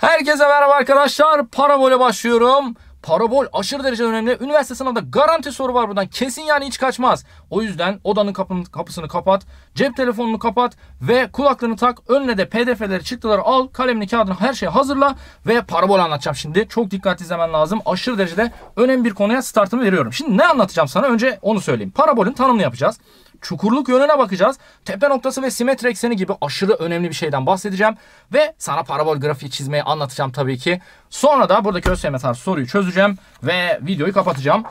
Herkese merhaba arkadaşlar. Parabol'e başlıyorum. Parabol aşırı derece önemli. Üniversite sınavında garanti soru var buradan. Kesin yani hiç kaçmaz. O yüzden odanın kapını, kapısını kapat. Cep telefonunu kapat. Ve kulaklığını tak. Önüne de pdf'leri çıktıları al. Kalemini kağıdını her şeyi hazırla. Ve parabol anlatacağım şimdi. Çok dikkatli izlemen lazım. Aşırı derecede önemli bir konuya startımı veriyorum. Şimdi ne anlatacağım sana? Önce onu söyleyeyim. Parabolün tanımını yapacağız çukurluk yönüne bakacağız. Tepe noktası ve simetri ekseni gibi aşırı önemli bir şeyden bahsedeceğim. Ve sana parabol grafiği çizmeyi anlatacağım tabii ki. Sonra da buradaki ÖSYM tarzı soruyu çözeceğim ve videoyu kapatacağım.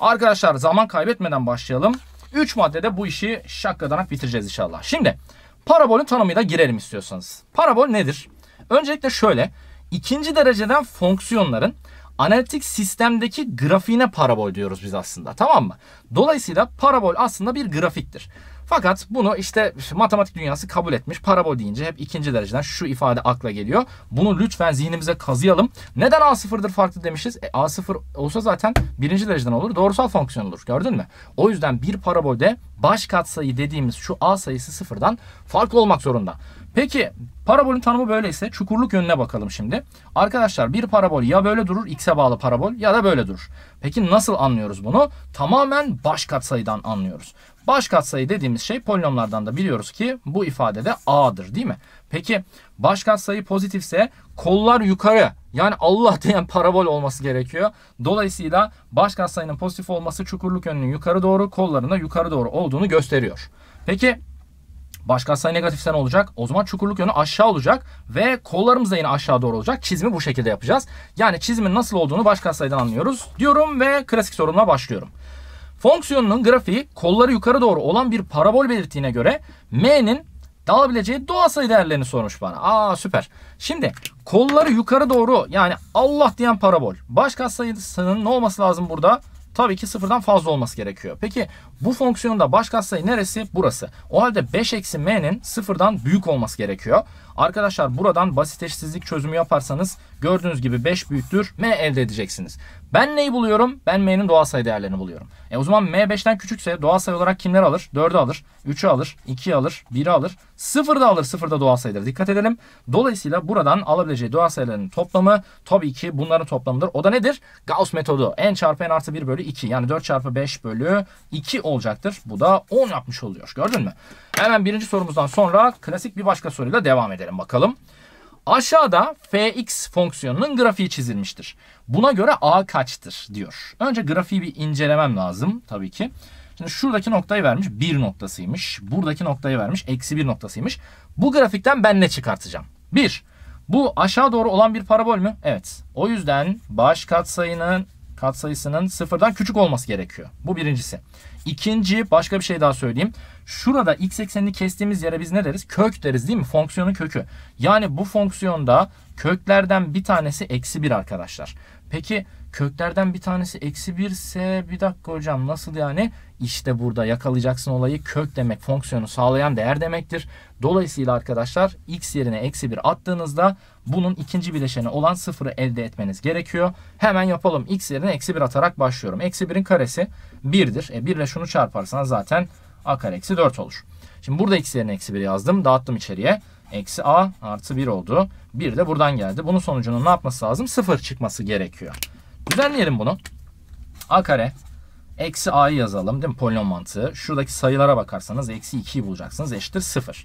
Arkadaşlar zaman kaybetmeden başlayalım. 3 maddede bu işi şakkadanak bitireceğiz inşallah. Şimdi parabolün tanımıyla girelim istiyorsanız. Parabol nedir? Öncelikle şöyle İkinci dereceden fonksiyonların analitik sistemdeki grafiğine parabol diyoruz biz aslında tamam mı? Dolayısıyla parabol aslında bir grafiktir. Fakat bunu işte matematik dünyası kabul etmiş. Parabol deyince hep ikinci dereceden şu ifade akla geliyor. Bunu lütfen zihnimize kazıyalım. Neden A0'dır farklı demişiz? E, A0 olsa zaten birinci dereceden olur. Doğrusal fonksiyon olur. Gördün mü? O yüzden bir parabolde baş katsayı dediğimiz şu A sayısı sıfırdan farklı olmak zorunda. Peki Parabolün tanımı böyleyse çukurluk yönüne bakalım şimdi. Arkadaşlar bir parabol ya böyle durur x'e bağlı parabol ya da böyle durur. Peki nasıl anlıyoruz bunu? Tamamen baş katsayıdan anlıyoruz. Baş katsayı dediğimiz şey polinomlardan da biliyoruz ki bu ifadede a'dır değil mi? Peki baş katsayı pozitifse kollar yukarı yani Allah diyen parabol olması gerekiyor. Dolayısıyla baş katsayının pozitif olması çukurluk yönünün yukarı doğru kollarına yukarı doğru olduğunu gösteriyor. Peki Başka sayı negatifse ne olacak. O zaman çukurluk yönü aşağı olacak. Ve kollarımız da yine aşağı doğru olacak. Çizimi bu şekilde yapacağız. Yani çizimin nasıl olduğunu başka sayıdan anlıyoruz diyorum ve klasik sorumla başlıyorum. Fonksiyonunun grafiği kolları yukarı doğru olan bir parabol belirttiğine göre m'nin dağılabileceği doğal sayı değerlerini sormuş bana. Aa süper. Şimdi kolları yukarı doğru yani Allah diyen parabol. Başka sayısının ne olması lazım burada? Burada tabii ki sıfırdan fazla olması gerekiyor. Peki bu fonksiyonda baş katsayı neresi? Burası. O halde 5 eksi m'nin sıfırdan büyük olması gerekiyor. Arkadaşlar buradan basit eşsizlik çözümü yaparsanız gördüğünüz gibi 5 büyüktür M elde edeceksiniz. Ben neyi buluyorum? Ben M'nin doğal sayı değerlerini buluyorum. E o zaman M 5'ten küçükse doğal sayı olarak kimler alır? 4'ü alır, 3'ü alır, 2'yi alır, 1'i alır. 0 da alır, 0 da doğal sayıdır. Dikkat edelim. Dolayısıyla buradan alabileceği doğal sayıların toplamı tabii ki bunların toplamıdır. O da nedir? Gauss metodu. N çarpı N artı 1 bölü 2. Yani 4 çarpı 5 bölü 2 olacaktır. Bu da 10 yapmış oluyor. Gördün mü? Hemen birinci sorumuzdan sonra klasik bir başka soruyla devam edelim bakalım. Aşağıda fx fonksiyonunun grafiği çizilmiştir. Buna göre a kaçtır diyor. Önce grafiği bir incelemem lazım tabii ki. Şimdi şuradaki noktayı vermiş bir noktasıymış. Buradaki noktayı vermiş eksi bir noktasıymış. Bu grafikten ben ne çıkartacağım? Bir, Bu aşağı doğru olan bir parabol mü? Evet. O yüzden baş katsayının katsayısının sıfırdan küçük olması gerekiyor. Bu birincisi. İkinci başka bir şey daha söyleyeyim. Şurada x eksenini kestiğimiz yere biz ne deriz? Kök deriz değil mi? Fonksiyonun kökü. Yani bu fonksiyonda köklerden bir tanesi eksi 1 arkadaşlar. Peki köklerden bir tanesi eksi 1 ise bir dakika hocam nasıl yani? İşte burada yakalayacaksın olayı kök demek fonksiyonu sağlayan değer demektir. Dolayısıyla arkadaşlar x yerine eksi 1 attığınızda bunun ikinci bileşeni olan sıfırı elde etmeniz gerekiyor. Hemen yapalım x yerine eksi 1 atarak başlıyorum. Eksi 1'in karesi 1'dir. E 1 ile şunu çarparsanız zaten a kare eksi 4 olur. Şimdi burada x yerine eksi 1 yazdım. Dağıttım içeriye. Eksi a artı 1 oldu. 1 de buradan geldi. Bunun sonucunun ne yapması lazım? 0 çıkması gerekiyor. Düzenleyelim bunu. a kare eksi a'yı yazalım değil mi? Polinom mantığı. Şuradaki sayılara bakarsanız eksi 2'yi bulacaksınız. Eşittir 0.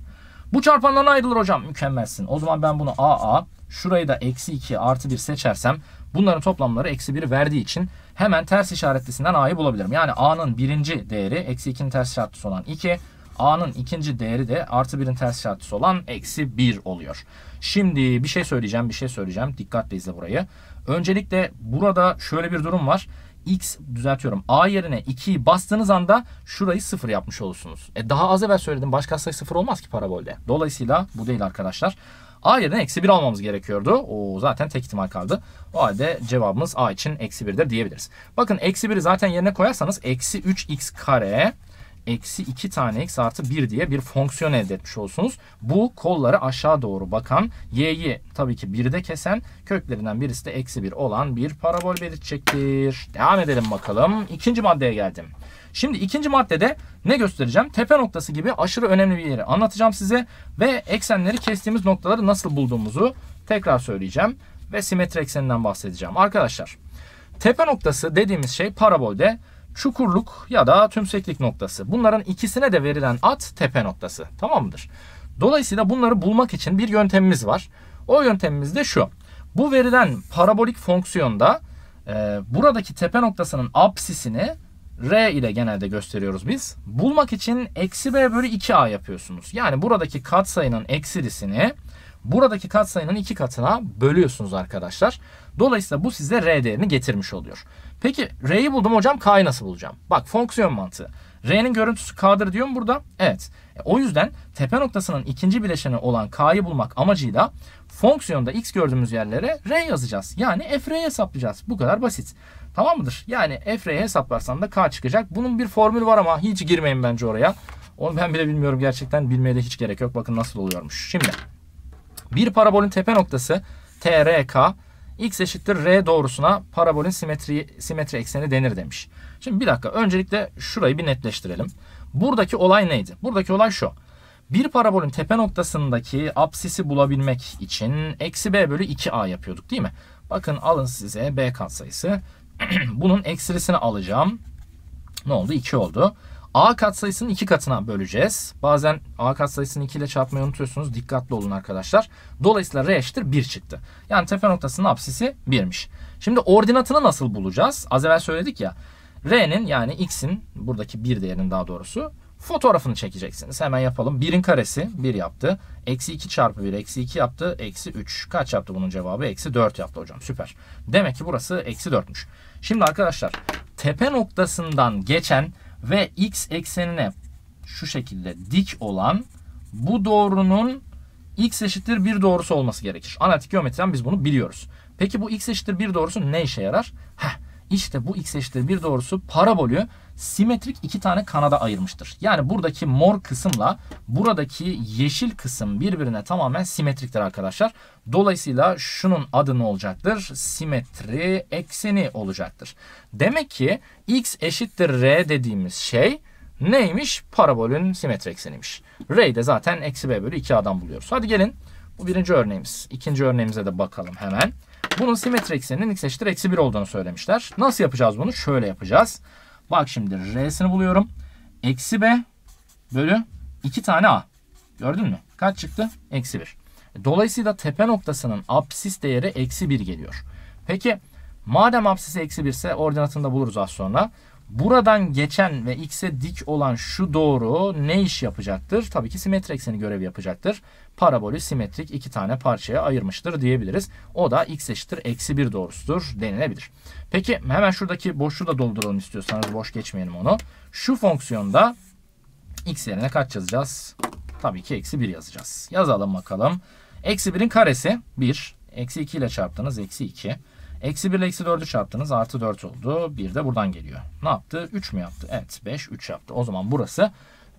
Bu çarpandan ayrılır hocam. Mükemmelsin. O zaman ben bunu a a şurayı da eksi 2 artı 1 seçersem bunların toplamları eksi 1 verdiği için hemen ters işaretlisinden a'yı bulabilirim. Yani a'nın birinci değeri eksi 2'nin ters işaretlisi olan 2. A'nın ikinci değeri de artı 1'in ters işaretlisi olan eksi 1 oluyor. Şimdi bir şey söyleyeceğim bir şey söyleyeceğim. Dikkatle izle burayı. Öncelikle burada şöyle bir durum var. X düzeltiyorum. A yerine 2'yi bastığınız anda şurayı 0 yapmış olursunuz. E daha az evvel söyledim. Başka sayı 0 olmaz ki parabolde. Dolayısıyla bu değil arkadaşlar. A yerine eksi 1 almamız gerekiyordu. O zaten tek ihtimal kaldı. O halde cevabımız A için eksi 1'dir diyebiliriz. Bakın eksi 1'i zaten yerine koyarsanız eksi 3x kare eksi 2 tane x artı 1 diye bir fonksiyon elde etmiş olsunuz. Bu kolları aşağı doğru bakan y'yi tabii ki 1'de kesen köklerinden birisi de eksi 1 olan bir parabol belirtecektir. Devam edelim bakalım. İkinci maddeye geldim. Şimdi ikinci maddede ne göstereceğim? Tepe noktası gibi aşırı önemli bir yeri anlatacağım size ve eksenleri kestiğimiz noktaları nasıl bulduğumuzu tekrar söyleyeceğim ve simetri ekseninden bahsedeceğim. Arkadaşlar tepe noktası dediğimiz şey parabolde çukurluk ya da tümseklik noktası. Bunların ikisine de verilen at tepe noktası. Tamam mıdır? Dolayısıyla bunları bulmak için bir yöntemimiz var. O yöntemimiz de şu. Bu verilen parabolik fonksiyonda e, buradaki tepe noktasının apsisini R ile genelde gösteriyoruz biz. Bulmak için eksi B bölü 2A yapıyorsunuz. Yani buradaki katsayının eksilisini buradaki katsayının iki katına bölüyorsunuz arkadaşlar. Dolayısıyla bu size R değerini getirmiş oluyor. Peki R'yi buldum hocam K'yı nasıl bulacağım? Bak fonksiyon mantığı. R'nin görüntüsü K'dır diyor mu burada? Evet. E, o yüzden tepe noktasının ikinci bileşeni olan K'yı bulmak amacıyla fonksiyonda x gördüğümüz yerlere R yazacağız. Yani f R'yi hesaplayacağız. Bu kadar basit. Tamam mıdır? Yani f R'yi hesaplarsan da K çıkacak. Bunun bir formülü var ama hiç girmeyin bence oraya. Onu ben bile bilmiyorum gerçekten. Bilmeye de hiç gerek yok. Bakın nasıl oluyormuş. Şimdi bir parabolün tepe noktası TRK x eşittir r doğrusuna parabolün simetri, simetri ekseni denir demiş. Şimdi bir dakika öncelikle şurayı bir netleştirelim. Buradaki olay neydi? Buradaki olay şu. Bir parabolün tepe noktasındaki apsisi bulabilmek için eksi b bölü 2a yapıyorduk değil mi? Bakın alın size b katsayısı. Bunun eksilisini alacağım. Ne oldu? 2 oldu. A katsayısının iki katına böleceğiz. Bazen A katsayısını 2 ile çarpmayı unutuyorsunuz. Dikkatli olun arkadaşlar. Dolayısıyla R eşittir 1 çıktı. Yani tepe noktasının apsisi 1'miş. Şimdi ordinatını nasıl bulacağız? Az evvel söyledik ya. R'nin yani x'in buradaki 1 değerinin daha doğrusu fotoğrafını çekeceksiniz. Hemen yapalım. 1'in karesi 1 yaptı. Eksi 2 çarpı 1 eksi 2 yaptı. Eksi 3 kaç yaptı bunun cevabı? Eksi 4 yaptı hocam. Süper. Demek ki burası eksi 4'müş. Şimdi arkadaşlar tepe noktasından geçen ve x eksenine şu şekilde dik olan bu doğrunun x eşittir 1 doğrusu olması gerekir. Analitik geometriden biz bunu biliyoruz. Peki bu x eşittir 1 doğrusu ne işe yarar? Heh, işte bu x eşittir 1 doğrusu parabolü simetrik iki tane kanada ayırmıştır. Yani buradaki mor kısımla buradaki yeşil kısım birbirine tamamen simetriktir arkadaşlar. Dolayısıyla şunun adı ne olacaktır? Simetri ekseni olacaktır. Demek ki x eşittir r dediğimiz şey neymiş? Parabolün simetri ekseniymiş. R'yi de zaten eksi b bölü 2a'dan buluyoruz. Hadi gelin bu birinci örneğimiz. İkinci örneğimize de bakalım hemen. Bunun simetri ekseninin x eşittir eksi 1 olduğunu söylemişler. Nasıl yapacağız bunu? Şöyle yapacağız. Bak şimdi r'sini buluyorum. Eksi b bölü 2 tane a. Gördün mü? Kaç çıktı? Eksi 1. Dolayısıyla tepe noktasının apsis değeri eksi 1 geliyor. Peki madem apsisi eksi 1 ise ordinatını da buluruz az sonra. Buradan geçen ve x'e dik olan şu doğru ne iş yapacaktır? Tabii ki simetri ekseni görevi yapacaktır. Parabolü simetrik iki tane parçaya ayırmıştır diyebiliriz. O da x eşittir eksi bir doğrusudur denilebilir. Peki hemen şuradaki boşluğu da dolduralım istiyorsanız. Boş geçmeyelim onu. Şu fonksiyonda x yerine kaç yazacağız? Tabii ki eksi bir yazacağız. Yazalım bakalım. Eksi birin karesi bir. Eksi iki ile çarptınız. Eksi iki. Eksi 1 ile eksi 4'ü çarptınız. Artı 4 oldu. 1 de buradan geliyor. Ne yaptı? 3 mü yaptı? Evet 5 3 yaptı. O zaman burası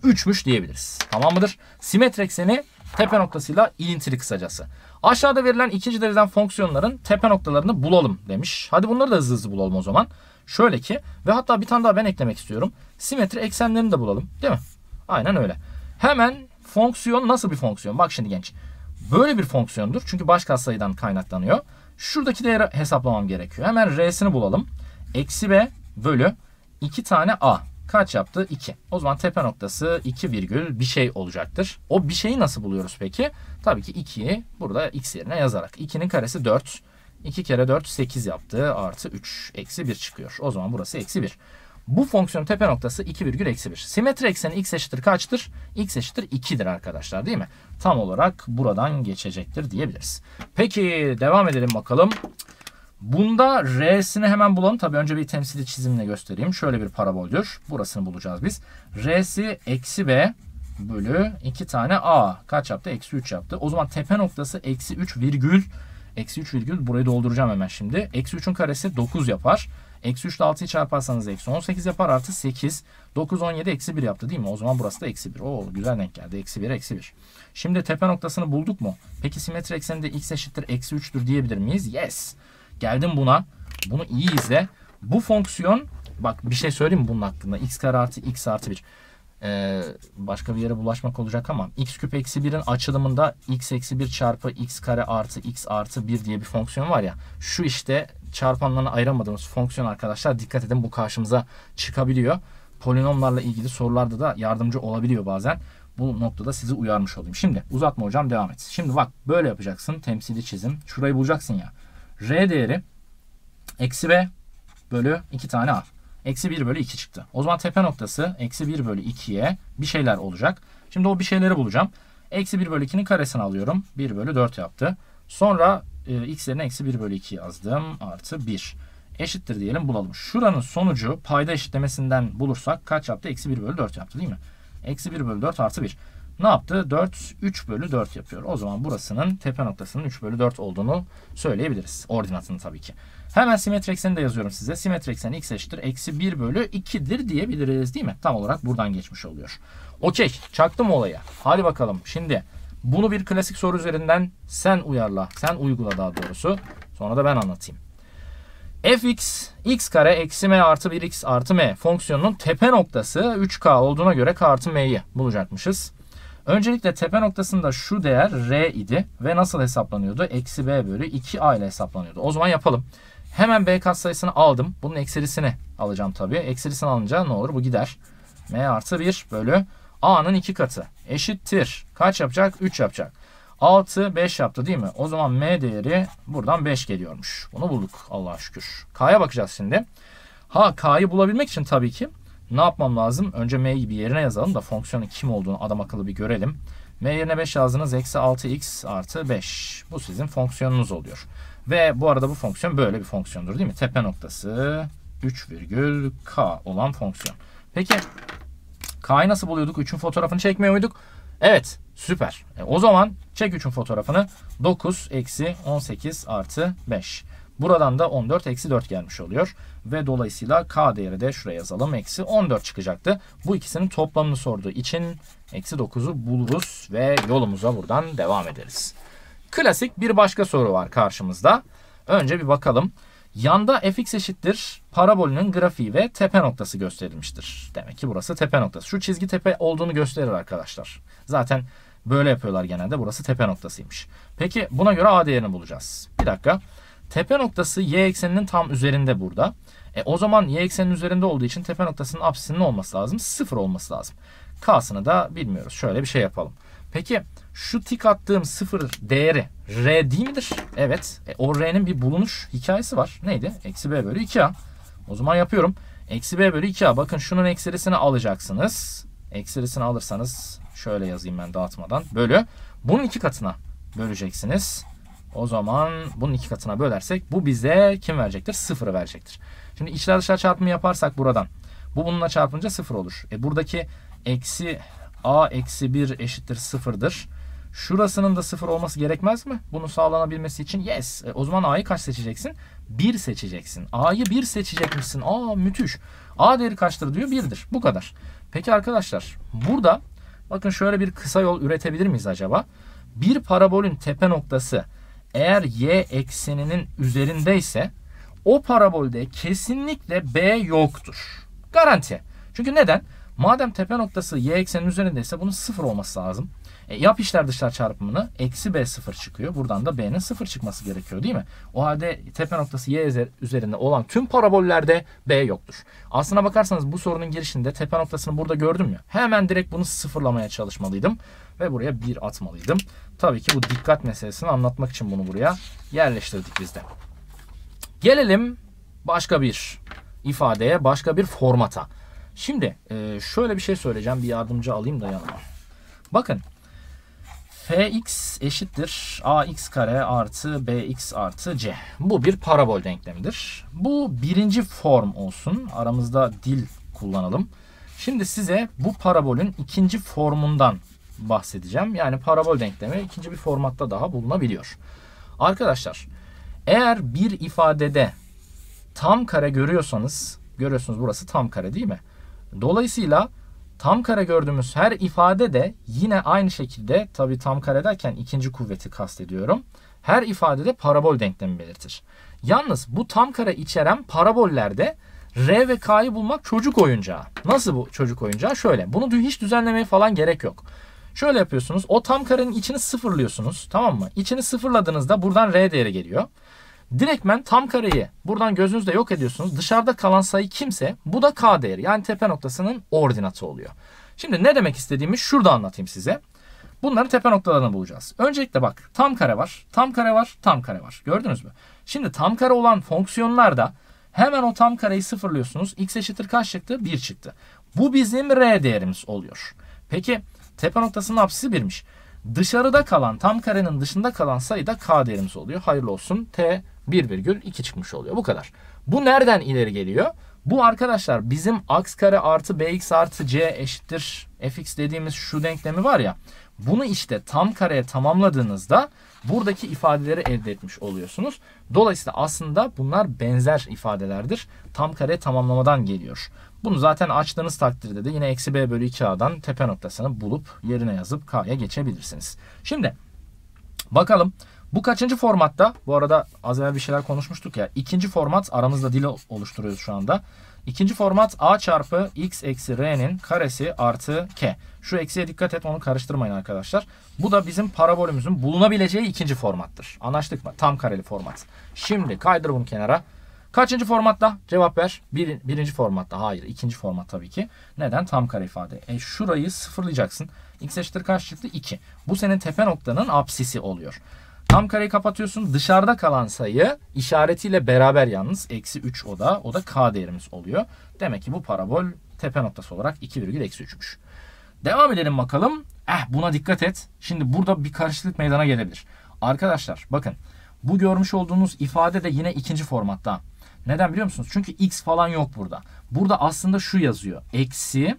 3'müş diyebiliriz. Tamam mıdır? Simetri ekseni tepe noktasıyla ilintili kısacası. Aşağıda verilen ikinci dereceden fonksiyonların tepe noktalarını bulalım demiş. Hadi bunları da hızlı hızlı bulalım o zaman. Şöyle ki ve hatta bir tane daha ben eklemek istiyorum. Simetri eksenlerini de bulalım. Değil mi? Aynen öyle. Hemen fonksiyon nasıl bir fonksiyon? Bak şimdi genç. Böyle bir fonksiyondur. Çünkü başka sayıdan kaynaklanıyor. Şuradaki değeri hesaplamam gerekiyor. Hemen R'sini bulalım. Eksi B bölü 2 tane A. Kaç yaptı? 2. O zaman tepe noktası 2 virgül bir şey olacaktır. O bir şeyi nasıl buluyoruz peki? Tabii ki 2'yi burada x yerine yazarak. 2'nin karesi 4. 2 kere 4 8 yaptı. Artı 3. Eksi 1 çıkıyor. O zaman burası eksi 1. Bu fonksiyonun tepe noktası 2 virgül eksi 1. Simetri ekseni x eşittir kaçtır? x eşittir 2'dir arkadaşlar değil mi? Tam olarak buradan geçecektir diyebiliriz. Peki devam edelim bakalım. Bunda R'sini hemen bulalım. Tabi önce bir temsili çizimle göstereyim. Şöyle bir paraboldür. Burasını bulacağız biz. R'si eksi B bölü 2 tane A. Kaç yaptı? Eksi 3 yaptı. O zaman tepe noktası eksi 3 virgül. Eksi 3 virgül. Burayı dolduracağım hemen şimdi. Eksi 3'ün karesi 9 yapar. Eksi 3 ile 6'yı çarparsanız eksi 18 yapar. Artı 8. 9, 17, eksi 1 yaptı değil mi? O zaman burası da eksi 1. Oo güzel denk geldi. Eksi 1, eksi 1. Şimdi tepe noktasını bulduk mu? Peki simetri ekseninde x eşittir eksi 3'tür diyebilir miyiz? Yes. Geldim buna. Bunu iyi izle. Bu fonksiyon bak bir şey söyleyeyim mi bunun hakkında? x kare artı x artı 1 e, başka bir yere bulaşmak olacak ama x küp eksi 1'in açılımında x eksi 1 çarpı x kare artı x artı 1 diye bir fonksiyon var ya şu işte çarpanlarını ayıramadığımız fonksiyon arkadaşlar dikkat edin bu karşımıza çıkabiliyor. Polinomlarla ilgili sorularda da yardımcı olabiliyor bazen. Bu noktada sizi uyarmış olayım. Şimdi uzatma hocam devam et. Şimdi bak böyle yapacaksın temsili çizim. Şurayı bulacaksın ya. R değeri eksi b bölü 2 tane a eksi 1 bölü 2 çıktı. O zaman tepe noktası eksi 1 bölü 2'ye bir şeyler olacak. Şimdi o bir şeyleri bulacağım. Eksi 1 bölü 2'nin karesini alıyorum. 1 bölü 4 yaptı. Sonra e, x yerine eksi 1 bölü 2 yazdım. Artı 1 eşittir diyelim bulalım. Şuranın sonucu payda eşitlemesinden bulursak kaç yaptı? Eksi 1 bölü 4 yaptı değil mi? Eksi 1 bölü 4 artı 1 ne yaptı? 4, 3 bölü 4 yapıyor. O zaman burasının tepe noktasının 3 bölü 4 olduğunu söyleyebiliriz. Ordinatını tabii ki. Hemen simetri eksenini de yazıyorum size. Simetri ekseni x eşittir. Eksi 1 bölü 2'dir diyebiliriz değil mi? Tam olarak buradan geçmiş oluyor. Okey. Çaktım olaya. Hadi bakalım. Şimdi bunu bir klasik soru üzerinden sen uyarla. Sen uygula daha doğrusu. Sonra da ben anlatayım fx x kare eksi m artı 1x artı m fonksiyonunun tepe noktası 3k olduğuna göre k artı m'yi bulacakmışız. Öncelikle tepe noktasında şu değer R idi ve nasıl hesaplanıyordu? Eksi B bölü 2A ile hesaplanıyordu. O zaman yapalım. Hemen B kat sayısını aldım. Bunun eksilisini alacağım tabii. Eksilisini alınca ne olur? Bu gider. M artı 1 bölü A'nın 2 katı. Eşittir. Kaç yapacak? 3 yapacak. 6, 5 yaptı değil mi? O zaman M değeri buradan 5 geliyormuş. Bunu bulduk Allah'a şükür. K'ya bakacağız şimdi. Ha K'yı bulabilmek için tabii ki ne yapmam lazım? Önce m'yi bir yerine yazalım da fonksiyonun kim olduğunu adam akıllı bir görelim. m yerine 5 yazdınız. Eksi 6x artı 5. Bu sizin fonksiyonunuz oluyor. Ve bu arada bu fonksiyon böyle bir fonksiyondur değil mi? Tepe noktası k olan fonksiyon. Peki k'yı nasıl buluyorduk? 3'ün fotoğrafını çekmiyor muyduk? Evet süper. E, o zaman çek 3'ün fotoğrafını 9 eksi 18 artı 5. Buradan da 14 eksi 4 gelmiş oluyor. Ve dolayısıyla k değeri de şuraya yazalım. Eksi 14 çıkacaktı. Bu ikisinin toplamını sorduğu için eksi 9'u buluruz ve yolumuza buradan devam ederiz. Klasik bir başka soru var karşımızda. Önce bir bakalım. Yanda fx eşittir parabolünün grafiği ve tepe noktası gösterilmiştir. Demek ki burası tepe noktası. Şu çizgi tepe olduğunu gösterir arkadaşlar. Zaten böyle yapıyorlar genelde. Burası tepe noktasıymış. Peki buna göre a değerini bulacağız. Bir dakika. Tepe noktası y ekseninin tam üzerinde burada. E, o zaman y eksenin üzerinde olduğu için tepe noktasının apsisinin olması lazım. Sıfır olması lazım. K'sını da bilmiyoruz. Şöyle bir şey yapalım. Peki şu tik attığım sıfır değeri R değil midir? Evet. E, o R'nin bir bulunuş hikayesi var. Neydi? Eksi B bölü 2A. O zaman yapıyorum. Eksi B bölü 2A. Bakın şunun eksilisini alacaksınız. Eksilisini alırsanız şöyle yazayım ben dağıtmadan. Bölü. Bunun iki katına böleceksiniz. O zaman bunun iki katına bölersek bu bize kim verecektir? Sıfırı verecektir. Şimdi içler dışlar çarpımı yaparsak buradan. Bu bununla çarpınca sıfır olur. E buradaki eksi a eksi bir eşittir sıfırdır. Şurasının da sıfır olması gerekmez mi? Bunu sağlanabilmesi için yes. E, o zaman a'yı kaç seçeceksin? Bir seçeceksin. A'yı bir seçecekmişsin. Aa müthiş. A değeri kaçtır diyor? Birdir. Bu kadar. Peki arkadaşlar burada bakın şöyle bir kısa yol üretebilir miyiz acaba? Bir parabolün tepe noktası eğer y ekseninin üzerindeyse o parabolde kesinlikle b yoktur. Garanti. Çünkü neden? Madem tepe noktası y eksenin üzerindeyse bunun sıfır olması lazım. E, yap işler dışlar çarpımını. Eksi b sıfır çıkıyor. Buradan da b'nin sıfır çıkması gerekiyor değil mi? O halde tepe noktası y üzerinde olan tüm parabollerde b yoktur. Aslına bakarsanız bu sorunun girişinde tepe noktasını burada gördüm ya. Hemen direkt bunu sıfırlamaya çalışmalıydım. Ve buraya 1 atmalıydım. Tabii ki bu dikkat meselesini anlatmak için bunu buraya yerleştirdik biz de. Gelelim başka bir ifadeye, başka bir formata. Şimdi e, şöyle bir şey söyleyeceğim. Bir yardımcı alayım da yanıma. Bakın. Fx eşittir ax kare artı bx artı c. Bu bir parabol denklemidir. Bu birinci form olsun. Aramızda dil kullanalım. Şimdi size bu parabolün ikinci formundan bahsedeceğim. Yani parabol denklemi ikinci bir formatta daha bulunabiliyor. Arkadaşlar eğer bir ifadede tam kare görüyorsanız görüyorsunuz burası tam kare değil mi? Dolayısıyla tam kare gördüğümüz her ifade de yine aynı şekilde tabi tam kare derken ikinci kuvveti kastediyorum. Her ifadede parabol denklemi belirtir. Yalnız bu tam kare içeren parabollerde R ve K'yı bulmak çocuk oyuncağı. Nasıl bu çocuk oyuncağı? Şöyle. Bunu hiç düzenlemeye falan gerek yok. Şöyle yapıyorsunuz. O tam karenin içini sıfırlıyorsunuz. Tamam mı? İçini sıfırladığınızda buradan R değeri geliyor. Direktmen tam kareyi buradan gözünüzde yok ediyorsunuz. Dışarıda kalan sayı kimse bu da K değeri. Yani tepe noktasının ordinatı oluyor. Şimdi ne demek istediğimi şurada anlatayım size. Bunların tepe noktalarını bulacağız. Öncelikle bak tam kare var, tam kare var, tam kare var. Gördünüz mü? Şimdi tam kare olan fonksiyonlarda hemen o tam kareyi sıfırlıyorsunuz. X eşittir kaç çıktı? 1 çıktı. Bu bizim R değerimiz oluyor. Peki Tepe noktasının apsisi birmiş. Dışarıda kalan tam karenin dışında kalan sayı da k değerimiz oluyor. Hayırlı olsun t 1,2 çıkmış oluyor. Bu kadar. Bu nereden ileri geliyor? Bu arkadaşlar bizim x kare artı bx artı c eşittir fx dediğimiz şu denklemi var ya. Bunu işte tam kareye tamamladığınızda buradaki ifadeleri elde etmiş oluyorsunuz. Dolayısıyla aslında bunlar benzer ifadelerdir. Tam kare tamamlamadan geliyor. Bunu zaten açtığınız takdirde de yine eksi b bölü 2a'dan tepe noktasını bulup yerine yazıp k'ya geçebilirsiniz. Şimdi bakalım bu kaçıncı formatta? Bu arada az evvel bir şeyler konuşmuştuk ya. İkinci format aramızda dil oluşturuyoruz şu anda. İkinci format a çarpı x eksi r'nin karesi artı k. Şu eksiye dikkat et onu karıştırmayın arkadaşlar. Bu da bizim parabolümüzün bulunabileceği ikinci formattır. Anlaştık mı? Tam kareli format. Şimdi kaydır bunu kenara. Kaçıncı formatta? Cevap ver. Bir, birinci formatta. Hayır. ikinci format tabii ki. Neden? Tam kare ifade. E şurayı sıfırlayacaksın. X eşittir kaç çıktı? 2. Bu senin tepe noktanın apsisi oluyor. Tam kareyi kapatıyorsun. Dışarıda kalan sayı işaretiyle beraber yalnız. Eksi 3 o da. O da k değerimiz oluyor. Demek ki bu parabol tepe noktası olarak 2,-3'müş. Devam edelim bakalım. Eh buna dikkat et. Şimdi burada bir karışıklık meydana gelebilir. Arkadaşlar bakın. Bu görmüş olduğunuz ifade de yine ikinci formatta. Neden biliyor musunuz? Çünkü x falan yok burada. Burada aslında şu yazıyor. Eksi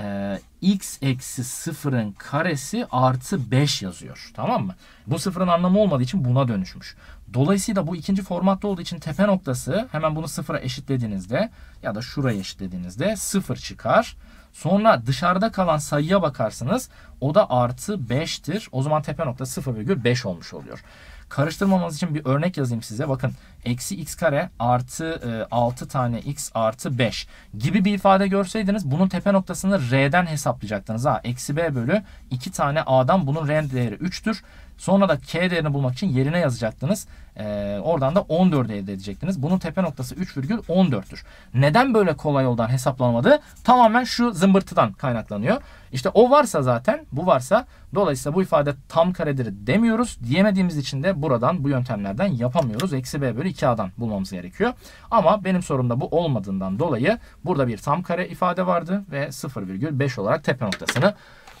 e, x eksi sıfırın karesi artı 5 yazıyor. Tamam mı? Bu sıfırın anlamı olmadığı için buna dönüşmüş. Dolayısıyla bu ikinci formatta olduğu için tepe noktası hemen bunu sıfıra eşitlediğinizde ya da şuraya eşitlediğinizde sıfır çıkar. Sonra dışarıda kalan sayıya bakarsınız. O da artı 5'tir. O zaman tepe nokta 0,5 olmuş oluyor. Karıştırmamanız için bir örnek yazayım size. Bakın eksi x kare artı e, 6 tane x artı 5 gibi bir ifade görseydiniz bunun tepe noktasını r'den hesaplayacaktınız. Ha, eksi b bölü 2 tane a'dan bunun r değeri 3'tür. Sonra da k değerini bulmak için yerine yazacaktınız. Ee, oradan da 14 elde edecektiniz. Bunun tepe noktası 3,14'tür. Neden böyle kolay yoldan hesaplanmadı? Tamamen şu zımbırtıdan kaynaklanıyor. İşte o varsa zaten bu varsa dolayısıyla bu ifade tam karedir demiyoruz. Diyemediğimiz için de buradan bu yöntemlerden yapamıyoruz. Eksi b bölü iki bulmamız gerekiyor. Ama benim sorumda bu olmadığından dolayı burada bir tam kare ifade vardı ve 0,5 olarak tepe noktasını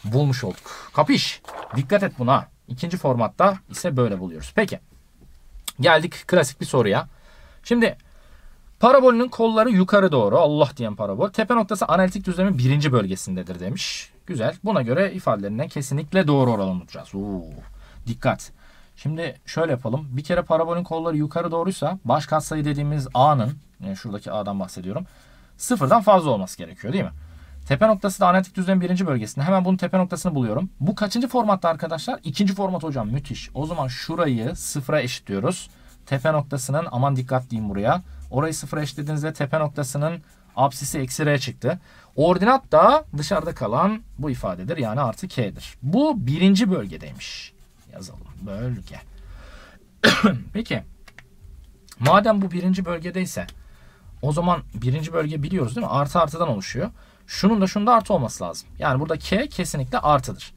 bulmuş olduk. Kapış. Dikkat et buna. İkinci formatta ise böyle buluyoruz. Peki. Geldik klasik bir soruya. Şimdi Parabolünün kolları yukarı doğru. Allah diyen parabol. Tepe noktası analitik düzlemin birinci bölgesindedir demiş. Güzel. Buna göre ifadelerinden kesinlikle doğru oranını bulacağız. Oo, dikkat. Şimdi şöyle yapalım. Bir kere parabolün kolları yukarı doğruysa baş katsayı dediğimiz A'nın yani şuradaki A'dan bahsediyorum. Sıfırdan fazla olması gerekiyor değil mi? Tepe noktası da analitik düzlemin birinci bölgesinde. Hemen bunun tepe noktasını buluyorum. Bu kaçıncı formatta arkadaşlar? İkinci format hocam müthiş. O zaman şurayı sıfıra eşitliyoruz. Tepe noktasının aman dikkat diyeyim buraya. Orayı sıfıra eşitlediğinizde tepe noktasının absisi eksi r çıktı. Ordinat da dışarıda kalan bu ifadedir. Yani artı k'dir. Bu birinci bölgedeymiş. Yazalım bölge. Peki madem bu birinci bölgedeyse o zaman birinci bölge biliyoruz değil mi? Artı artıdan oluşuyor. Şunun da şunda artı olması lazım. Yani burada k kesinlikle artıdır.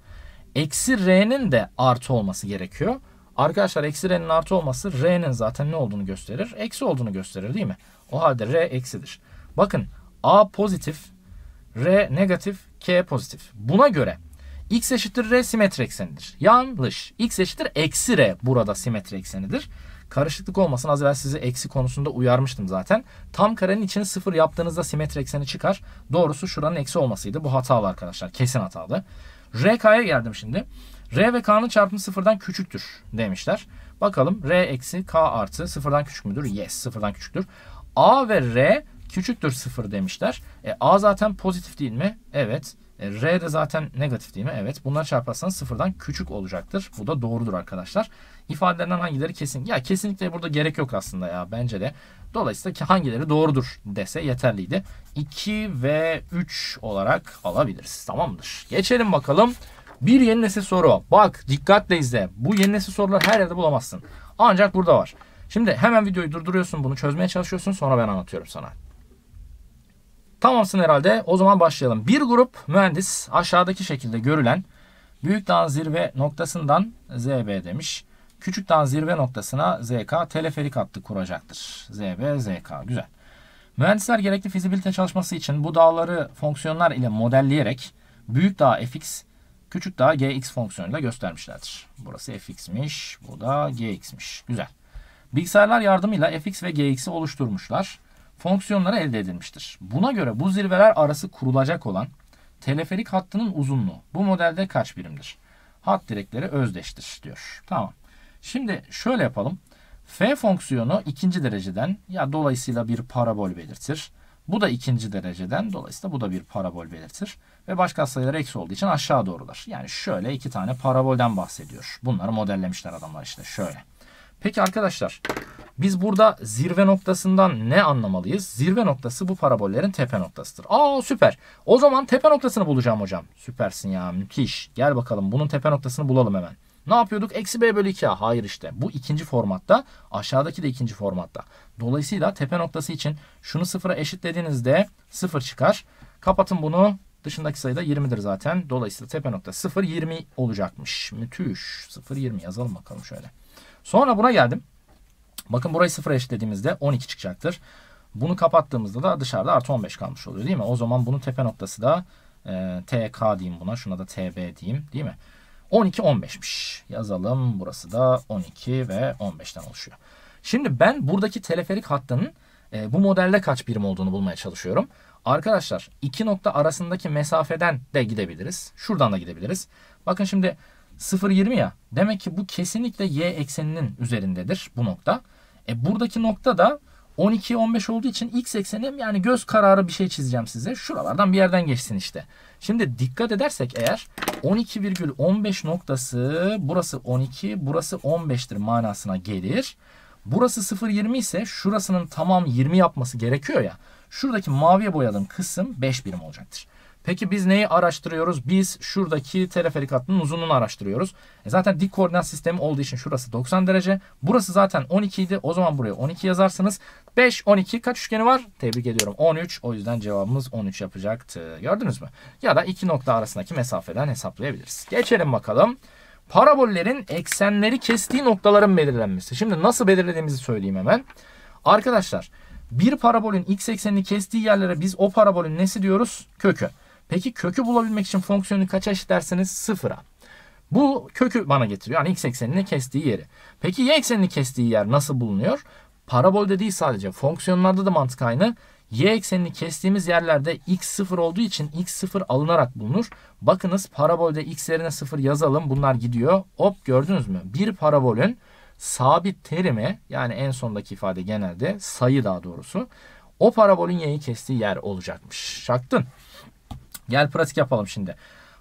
Eksi r'nin de artı olması gerekiyor. Arkadaşlar eksi r'nin artı olması r'nin zaten ne olduğunu gösterir? Eksi olduğunu gösterir değil mi? O halde r eksidir. Bakın a pozitif, r negatif, k pozitif. Buna göre x eşittir r simetri eksenidir. Yanlış. x eşittir eksi r burada simetri eksenidir. Karışıklık olmasın az evvel sizi eksi konusunda uyarmıştım zaten. Tam karenin içini sıfır yaptığınızda simetri ekseni çıkar. Doğrusu şuranın eksi olmasıydı. Bu hatalı arkadaşlar. Kesin hatalı. R K'ya geldim şimdi. R ve K'nın çarpımı sıfırdan küçüktür demişler. Bakalım R eksi K artı sıfırdan küçük müdür? Yes sıfırdan küçüktür. A ve R küçüktür sıfır demişler. E, A zaten pozitif değil mi? Evet. E, R de zaten negatif değil mi? Evet. Bunlar çarparsanız sıfırdan küçük olacaktır. Bu da doğrudur arkadaşlar. İfadelerinden hangileri kesin? Ya kesinlikle burada gerek yok aslında ya bence de. Dolayısıyla hangileri doğrudur dese yeterliydi. 2 ve 3 olarak alabiliriz. Tamamdır. Geçelim bakalım. Bir yeni nesil soru. Bak dikkatle izle. Bu yeni nesil sorular her yerde bulamazsın. Ancak burada var. Şimdi hemen videoyu durduruyorsun bunu çözmeye çalışıyorsun sonra ben anlatıyorum sana. Tamamsın herhalde. O zaman başlayalım. Bir grup mühendis aşağıdaki şekilde görülen büyük dağın zirve noktasından ZB demiş. Küçük dağın zirve noktasına ZK teleferik hattı kuracaktır. ZB, ZK. Güzel. Mühendisler gerekli fizibilite çalışması için bu dağları fonksiyonlar ile modelleyerek büyük dağ fx, küçük dağ gx fonksiyonuyla göstermişlerdir. Burası fx'miş, bu da gx'miş. Güzel. Bilgisayarlar yardımıyla fx ve gx'i oluşturmuşlar fonksiyonları elde edilmiştir. Buna göre bu zirveler arası kurulacak olan teleferik hattının uzunluğu bu modelde kaç birimdir? Hat direkleri özdeştir diyor. Tamam. Şimdi şöyle yapalım. F fonksiyonu ikinci dereceden ya dolayısıyla bir parabol belirtir. Bu da ikinci dereceden dolayısıyla bu da bir parabol belirtir. Ve başka sayılar eksi olduğu için aşağı doğrular. Yani şöyle iki tane parabolden bahsediyor. Bunları modellemişler adamlar işte şöyle. Peki arkadaşlar biz burada zirve noktasından ne anlamalıyız? Zirve noktası bu parabollerin tepe noktasıdır. Aa süper. O zaman tepe noktasını bulacağım hocam. Süpersin ya müthiş. Gel bakalım bunun tepe noktasını bulalım hemen. Ne yapıyorduk? Eksi b bölü 2a. Hayır işte. Bu ikinci formatta. Aşağıdaki de ikinci formatta. Dolayısıyla tepe noktası için şunu sıfıra eşitlediğinizde sıfır çıkar. Kapatın bunu. Dışındaki sayı da 20'dir zaten. Dolayısıyla tepe noktası sıfır 20 olacakmış. Müthiş. Sıfır 20 yazalım bakalım şöyle. Sonra buna geldim. Bakın burayı sıfır eşitlediğimizde 12 çıkacaktır. Bunu kapattığımızda da dışarıda artı 15 kalmış oluyor değil mi? O zaman bunun tepe noktası da e, TK diyeyim buna. Şuna da TB diyeyim değil mi? 12 15'miş. Yazalım. Burası da 12 ve 15'ten oluşuyor. Şimdi ben buradaki teleferik hattının e, bu modelde kaç birim olduğunu bulmaya çalışıyorum. Arkadaşlar iki nokta arasındaki mesafeden de gidebiliriz. Şuradan da gidebiliriz. Bakın şimdi 0.20 ya. Demek ki bu kesinlikle y ekseninin üzerindedir bu nokta. E buradaki nokta da 12-15 olduğu için x eksenim yani göz kararı bir şey çizeceğim size. Şuralardan bir yerden geçsin işte. Şimdi dikkat edersek eğer 12,15 noktası burası 12 burası 15'tir manasına gelir. Burası 0,20 ise şurasının tamam 20 yapması gerekiyor ya. Şuradaki maviye boyadığım kısım 5 birim olacaktır. Peki biz neyi araştırıyoruz? Biz şuradaki teleferik hattının uzunluğunu araştırıyoruz. E zaten dik koordinat sistemi olduğu için şurası 90 derece. Burası zaten 12 idi. O zaman buraya 12 yazarsınız. 5, 12 kaç üçgeni var? Tebrik ediyorum. 13. O yüzden cevabımız 13 yapacaktı. Gördünüz mü? Ya da iki nokta arasındaki mesafeden hesaplayabiliriz. Geçelim bakalım. Parabollerin eksenleri kestiği noktaların belirlenmesi. Şimdi nasıl belirlediğimizi söyleyeyim hemen. Arkadaşlar bir parabolün x eksenini kestiği yerlere biz o parabolün nesi diyoruz? Kökü. Peki kökü bulabilmek için fonksiyonu kaç eşit derseniz sıfıra. Bu kökü bana getiriyor. Yani x eksenini kestiği yeri. Peki y eksenini kestiği yer nasıl bulunuyor? Parabolde değil sadece. Fonksiyonlarda da mantık aynı. Y eksenini kestiğimiz yerlerde x sıfır olduğu için x sıfır alınarak bulunur. Bakınız parabolde x yerine sıfır yazalım. Bunlar gidiyor. Hop gördünüz mü? Bir parabolün sabit terimi yani en sondaki ifade genelde sayı daha doğrusu o parabolün y'yi kestiği yer olacakmış. Şaktın. Gel pratik yapalım şimdi.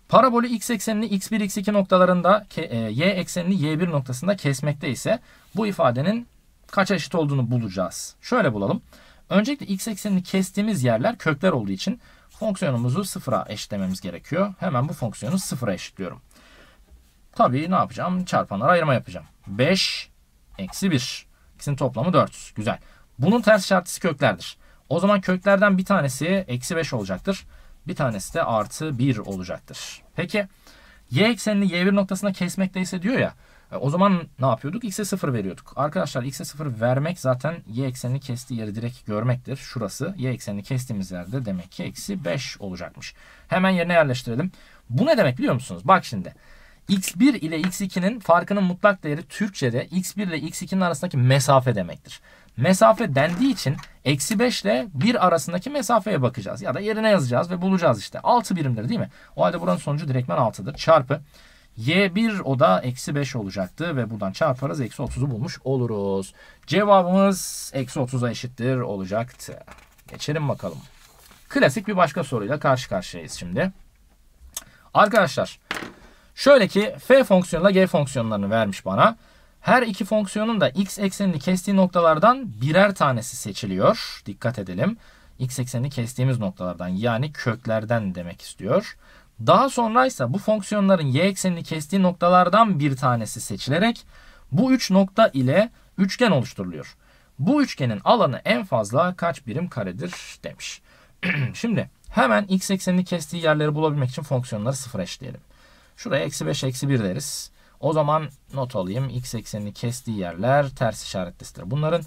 Parabolü x eksenini x1, x2 noktalarında, e, y eksenini y1 noktasında kesmekte ise bu ifadenin kaç eşit olduğunu bulacağız. Şöyle bulalım. Öncelikle x eksenini kestiğimiz yerler kökler olduğu için fonksiyonumuzu sıfıra eşitlememiz gerekiyor. Hemen bu fonksiyonu sıfıra eşitliyorum. Tabii ne yapacağım? Çarpanlara ayırma yapacağım. 5 eksi 1. İkisinin toplamı 4. Güzel. Bunun ters işaretlisi köklerdir. O zaman köklerden bir tanesi eksi 5 olacaktır. Bir tanesi de artı 1 olacaktır. Peki y eksenini y1 noktasına kesmekteyse diyor ya. E, o zaman ne yapıyorduk? X'e 0 veriyorduk. Arkadaşlar X'e 0 vermek zaten y eksenini kestiği yeri direkt görmektir. Şurası y eksenini kestiğimiz yerde demek ki eksi 5 olacakmış. Hemen yerine yerleştirelim. Bu ne demek biliyor musunuz? Bak şimdi. X1 ile X2'nin farkının mutlak değeri Türkçe'de X1 ile X2'nin arasındaki mesafe demektir mesafe dendiği için eksi 5 ile 1 arasındaki mesafeye bakacağız. Ya da yerine yazacağız ve bulacağız işte. 6 birimdir değil mi? O halde buranın sonucu direktmen 6'dır. Çarpı y1 o da eksi 5 olacaktı ve buradan çarparız eksi 30'u bulmuş oluruz. Cevabımız eksi 30'a eşittir olacaktı. Geçelim bakalım. Klasik bir başka soruyla karşı karşıyayız şimdi. Arkadaşlar Şöyle ki f fonksiyonuyla g fonksiyonlarını vermiş bana. Her iki fonksiyonun da x eksenini kestiği noktalardan birer tanesi seçiliyor. Dikkat edelim. x eksenini kestiğimiz noktalardan yani köklerden demek istiyor. Daha sonra ise bu fonksiyonların y eksenini kestiği noktalardan bir tanesi seçilerek bu üç nokta ile üçgen oluşturuluyor. Bu üçgenin alanı en fazla kaç birim karedir demiş. Şimdi hemen x eksenini kestiği yerleri bulabilmek için fonksiyonları sıfır eşleyelim. Şuraya eksi 5 eksi 1 deriz. O zaman not alayım. X eksenini kestiği yerler ters işaretlisidir. Bunların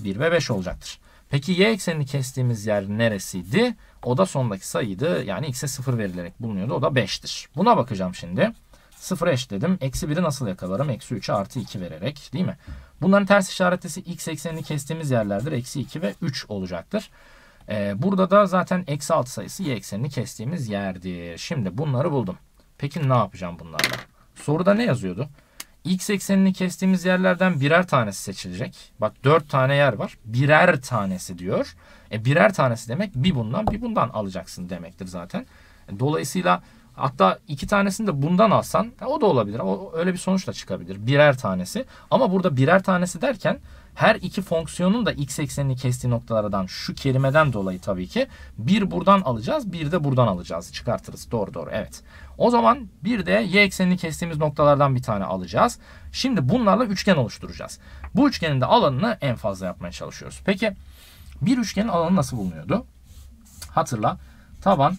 1 ve 5 olacaktır. Peki y eksenini kestiğimiz yer neresiydi? O da sondaki sayıydı. Yani x'e 0 verilerek bulunuyordu. O da 5'tir. Buna bakacağım şimdi. 0 eşledim. Eksi 1'i nasıl yakalarım? Eksi 3'e artı 2 vererek değil mi? Bunların ters işaretlisi x eksenini kestiğimiz yerlerdir. Eksi 2 ve 3 olacaktır. Ee, burada da zaten eksi 6 sayısı y eksenini kestiğimiz yerdir. Şimdi bunları buldum. Peki ne yapacağım bunlarla? Soruda ne yazıyordu? X eksenini kestiğimiz yerlerden birer tanesi seçilecek. Bak dört tane yer var. Birer tanesi diyor. E birer tanesi demek bir bundan bir bundan alacaksın demektir zaten. E, dolayısıyla hatta iki tanesini de bundan alsan e, o da olabilir. O, öyle bir sonuç da çıkabilir. Birer tanesi. Ama burada birer tanesi derken her iki fonksiyonun da x eksenini kestiği noktalardan şu kelimeden dolayı tabii ki bir buradan alacağız bir de buradan alacağız çıkartırız. Doğru doğru evet. O zaman bir de y eksenini kestiğimiz noktalardan bir tane alacağız. Şimdi bunlarla üçgen oluşturacağız. Bu üçgenin de alanını en fazla yapmaya çalışıyoruz. Peki bir üçgenin alanı nasıl bulunuyordu? Hatırla taban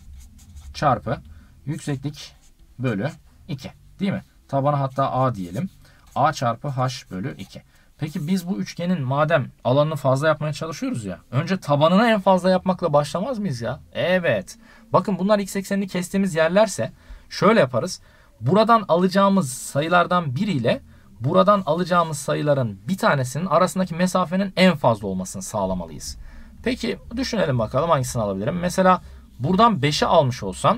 çarpı yükseklik bölü 2 değil mi? Tabana hatta a diyelim. a çarpı h bölü 2. Peki biz bu üçgenin madem alanını fazla yapmaya çalışıyoruz ya. Önce tabanını en fazla yapmakla başlamaz mıyız ya? Evet. Bakın bunlar x eksenini kestiğimiz yerlerse Şöyle yaparız. Buradan alacağımız sayılardan biriyle buradan alacağımız sayıların bir tanesinin arasındaki mesafenin en fazla olmasını sağlamalıyız. Peki düşünelim bakalım hangisini alabilirim. Mesela buradan 5'i almış olsam,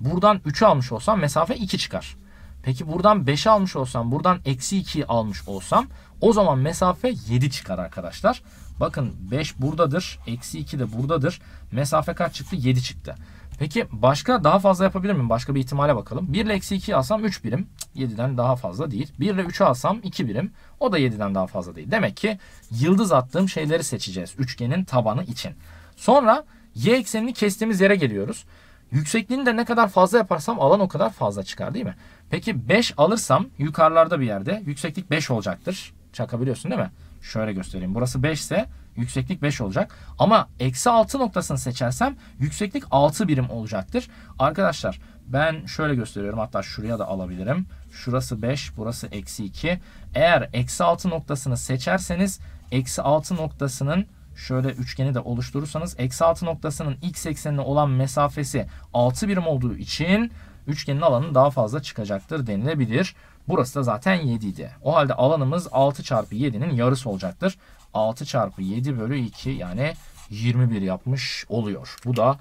buradan 3'ü almış olsam mesafe 2 çıkar. Peki buradan 5'i almış olsam, buradan eksi 2'yi almış olsam o zaman mesafe 7 çıkar arkadaşlar. Bakın 5 buradadır, eksi 2 de buradadır. Mesafe kaç çıktı? 7 çıktı. Peki başka daha fazla yapabilir miyim? Başka bir ihtimale bakalım. 1 ile eksi 2'yi alsam 3 birim. 7'den daha fazla değil. 1 ile 3'ü alsam 2 birim. O da 7'den daha fazla değil. Demek ki yıldız attığım şeyleri seçeceğiz. Üçgenin tabanı için. Sonra y eksenini kestiğimiz yere geliyoruz. Yüksekliğini de ne kadar fazla yaparsam alan o kadar fazla çıkar değil mi? Peki 5 alırsam yukarılarda bir yerde yükseklik 5 olacaktır. Çakabiliyorsun değil mi? Şöyle göstereyim. Burası 5 ise Yükseklik 5 olacak. Ama eksi 6 noktasını seçersem yükseklik 6 birim olacaktır. Arkadaşlar ben şöyle gösteriyorum. Hatta şuraya da alabilirim. Şurası 5, burası eksi 2. Eğer eksi 6 noktasını seçerseniz eksi 6 noktasının şöyle üçgeni de oluşturursanız eksi 6 noktasının x eksenine olan mesafesi 6 birim olduğu için üçgenin alanının daha fazla çıkacaktır denilebilir. Burası da zaten 7 idi. O halde alanımız 6 çarpı 7'nin yarısı olacaktır. 6 çarpı 7 bölü 2 yani 21 yapmış oluyor. Bu da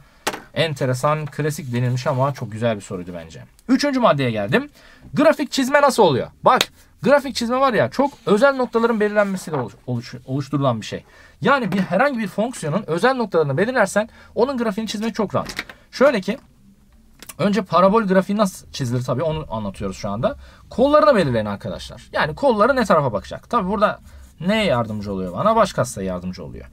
enteresan klasik denilmiş ama çok güzel bir soruydu bence. Üçüncü maddeye geldim. Grafik çizme nasıl oluyor? Bak grafik çizme var ya çok özel noktaların belirlenmesiyle oluş, oluşturulan bir şey. Yani bir herhangi bir fonksiyonun özel noktalarını belirlersen onun grafiğini çizmek çok rahat. Şöyle ki önce parabol grafiği nasıl çizilir tabii onu anlatıyoruz şu anda. Kollarını belirleyin arkadaşlar. Yani kolları ne tarafa bakacak? Tabii burada ne yardımcı oluyor bana? Baş hasta yardımcı oluyor.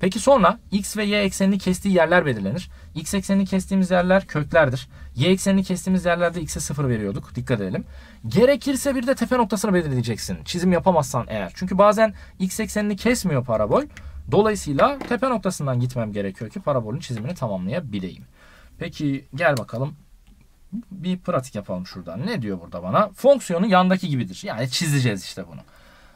Peki sonra x ve y eksenini kestiği yerler belirlenir. X eksenini kestiğimiz yerler köklerdir. Y eksenini kestiğimiz yerlerde x'e 0 veriyorduk. Dikkat edelim. Gerekirse bir de tepe noktasını belirleyeceksin. Çizim yapamazsan eğer. Çünkü bazen x eksenini kesmiyor parabol. Dolayısıyla tepe noktasından gitmem gerekiyor ki parabolün çizimini tamamlayabileyim. Peki gel bakalım bir pratik yapalım şuradan. Ne diyor burada bana? Fonksiyonu yandaki gibidir. Yani çizeceğiz işte bunu.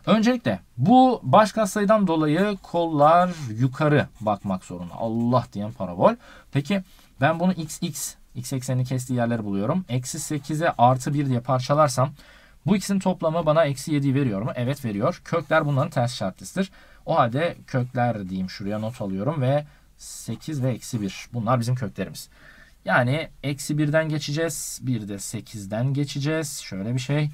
Öncelikle bu başka sayıdan dolayı kollar yukarı bakmak zorunda. Allah diyen parabol. Peki ben bunu xx, x eksenini kestiği yerleri buluyorum. Eksi 8'e artı 1 diye parçalarsam bu ikisinin toplamı bana eksi 7'yi veriyor mu? Evet veriyor. Kökler bunların ters şartlısıdır. O halde kökler diyeyim şuraya not alıyorum ve 8 ve eksi 1. Bunlar bizim köklerimiz. Yani eksi 1'den geçeceğiz. Bir de 8'den geçeceğiz. Şöyle bir şey.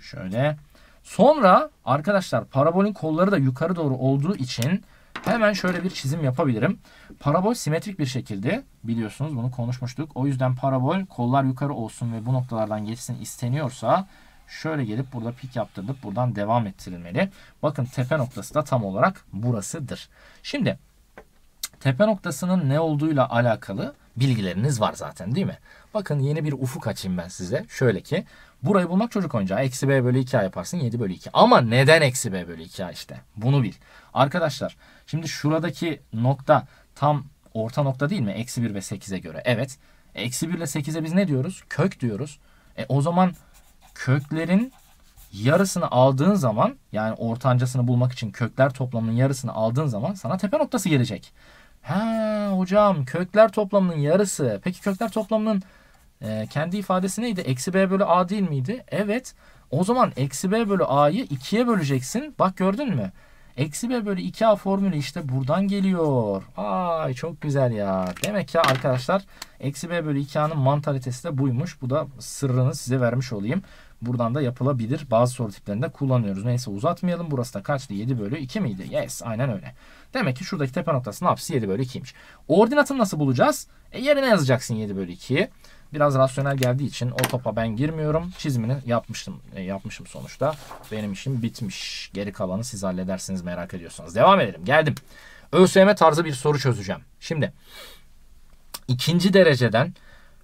Şöyle. Sonra arkadaşlar parabolün kolları da yukarı doğru olduğu için hemen şöyle bir çizim yapabilirim. Parabol simetrik bir şekilde biliyorsunuz bunu konuşmuştuk. O yüzden parabol kollar yukarı olsun ve bu noktalardan geçsin isteniyorsa şöyle gelip burada pik yaptırılıp buradan devam ettirilmeli. Bakın tepe noktası da tam olarak burasıdır. Şimdi Tepe noktasının ne olduğuyla alakalı bilgileriniz var zaten değil mi? Bakın yeni bir ufuk açayım ben size. Şöyle ki burayı bulmak çocuk oyuncağı. Eksi b bölü 2a yaparsın 7 bölü 2. Ama neden eksi b bölü 2a işte? Bunu bil. Arkadaşlar şimdi şuradaki nokta tam orta nokta değil mi? Eksi 1 ve 8'e göre. Evet. Eksi 1 ile 8'e biz ne diyoruz? Kök diyoruz. E o zaman köklerin yarısını aldığın zaman yani ortancasını bulmak için kökler toplamının yarısını aldığın zaman sana tepe noktası gelecek. Ha hocam kökler toplamının yarısı. Peki kökler toplamının e, kendi ifadesi neydi? Eksi b bölü a değil miydi? Evet. O zaman eksi b bölü a'yı 2'ye böleceksin. Bak gördün mü? Eksi b bölü 2a formülü işte buradan geliyor. Ay çok güzel ya. Demek ki arkadaşlar eksi b bölü 2a'nın mantalitesi de buymuş. Bu da sırrını size vermiş olayım. Buradan da yapılabilir. Bazı soru tiplerinde kullanıyoruz. Neyse uzatmayalım. Burası da kaçtı? 7 bölü 2 miydi? Yes aynen öyle. Demek ki şuradaki tepe noktasının apsisi 7 bölü 2'ymiş. Ordinatını nasıl bulacağız? E, yerine yazacaksın 7 bölü 2'yi. Biraz rasyonel geldiği için o topa ben girmiyorum. Çizimini yapmıştım e, yapmışım sonuçta. Benim işim bitmiş. Geri kalanı siz halledersiniz merak ediyorsanız. Devam edelim. Geldim. ÖSYM tarzı bir soru çözeceğim. Şimdi ikinci dereceden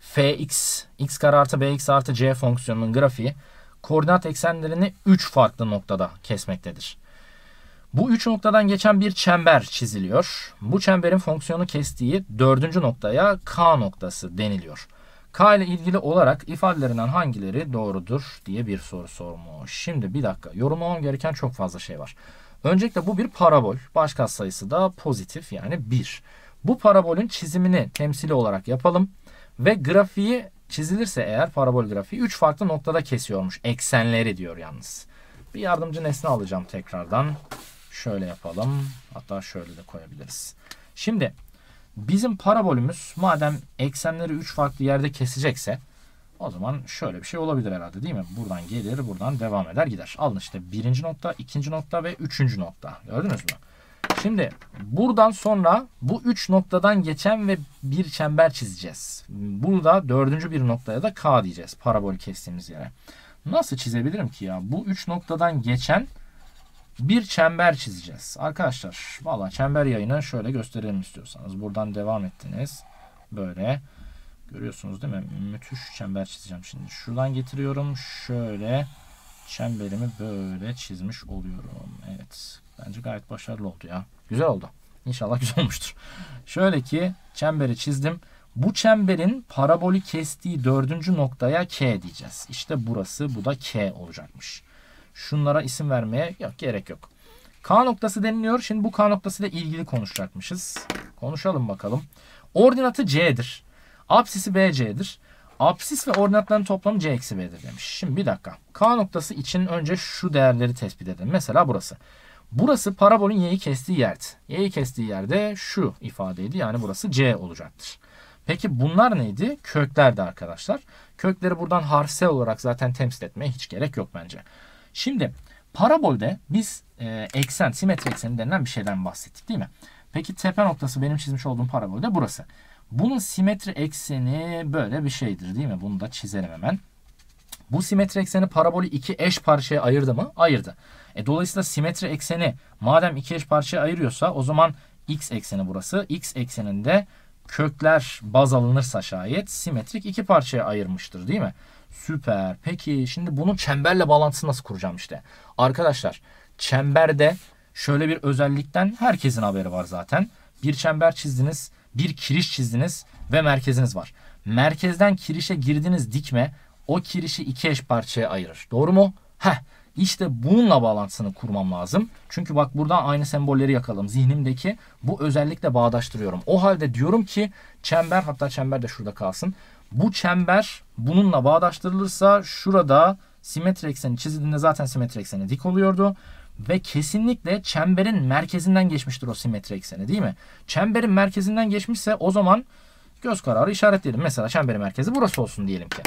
fx, x kare artı bx artı c fonksiyonunun grafiği koordinat eksenlerini 3 farklı noktada kesmektedir. Bu üç noktadan geçen bir çember çiziliyor. Bu çemberin fonksiyonu kestiği dördüncü noktaya K noktası deniliyor. K ile ilgili olarak ifadelerinden hangileri doğrudur diye bir soru sormuş. Şimdi bir dakika yorumlamam gereken çok fazla şey var. Öncelikle bu bir parabol. Başka sayısı da pozitif yani 1. Bu parabolün çizimini temsili olarak yapalım. Ve grafiği çizilirse eğer parabol grafiği 3 farklı noktada kesiyormuş. Eksenleri diyor yalnız. Bir yardımcı nesne alacağım tekrardan. Şöyle yapalım. Hatta şöyle de koyabiliriz. Şimdi bizim parabolümüz madem eksenleri 3 farklı yerde kesecekse o zaman şöyle bir şey olabilir herhalde değil mi? Buradan gelir, buradan devam eder gider. Alın işte birinci nokta, ikinci nokta ve üçüncü nokta. Gördünüz mü? Şimdi buradan sonra bu üç noktadan geçen ve bir çember çizeceğiz. Burada dördüncü bir noktaya da K diyeceğiz. Parabol kestiğimiz yere. Nasıl çizebilirim ki ya? Bu üç noktadan geçen bir çember çizeceğiz. Arkadaşlar valla çember yayını şöyle gösterelim istiyorsanız. Buradan devam ettiniz. Böyle. Görüyorsunuz değil mi? Müthiş çember çizeceğim şimdi. Şuradan getiriyorum. Şöyle çemberimi böyle çizmiş oluyorum. Evet. Bence gayet başarılı oldu ya. Güzel oldu. İnşallah güzel olmuştur. Şöyle ki çemberi çizdim. Bu çemberin parabolü kestiği dördüncü noktaya K diyeceğiz. İşte burası bu da K olacakmış. Şunlara isim vermeye yok, gerek yok. K noktası deniliyor. Şimdi bu K noktası ile ilgili konuşacakmışız. Konuşalım bakalım. Ordinatı C'dir. Apsisi BC'dir. Apsis ve ordinatların toplamı C eksi B'dir demiş. Şimdi bir dakika. K noktası için önce şu değerleri tespit edelim. Mesela burası. Burası parabolün y'yi kestiği yerdi. Y'yi kestiği yerde şu ifadeydi. Yani burası C olacaktır. Peki bunlar neydi? Köklerdi arkadaşlar. Kökleri buradan harfsel olarak zaten temsil etmeye hiç gerek yok bence. Şimdi parabolde biz e, eksen, simetri ekseni denilen bir şeyden bahsettik değil mi? Peki tepe noktası benim çizmiş olduğum parabolde burası. Bunun simetri ekseni böyle bir şeydir değil mi? Bunu da çizelim hemen. Bu simetri ekseni parabolü iki eş parçaya ayırdı mı? Ayırdı. E, dolayısıyla simetri ekseni madem iki eş parçaya ayırıyorsa o zaman x ekseni burası. x ekseninde kökler baz alınırsa şayet simetrik iki parçaya ayırmıştır değil mi? Süper. Peki şimdi bunun çemberle bağlantısı nasıl kuracağım işte? Arkadaşlar çemberde şöyle bir özellikten herkesin haberi var zaten. Bir çember çizdiniz, bir kiriş çizdiniz ve merkeziniz var. Merkezden kirişe girdiğiniz dikme o kirişi iki eş parçaya ayırır. Doğru mu? Heh. İşte bununla bağlantısını kurmam lazım. Çünkü bak buradan aynı sembolleri yakalım. Zihnimdeki bu özellikle bağdaştırıyorum. O halde diyorum ki çember hatta çember de şurada kalsın. Bu çember bununla bağdaştırılırsa şurada simetri ekseni çizildiğinde zaten simetri ekseni dik oluyordu. Ve kesinlikle çemberin merkezinden geçmiştir o simetri ekseni değil mi? Çemberin merkezinden geçmişse o zaman göz kararı işaretleyelim. Mesela çemberin merkezi burası olsun diyelim ki.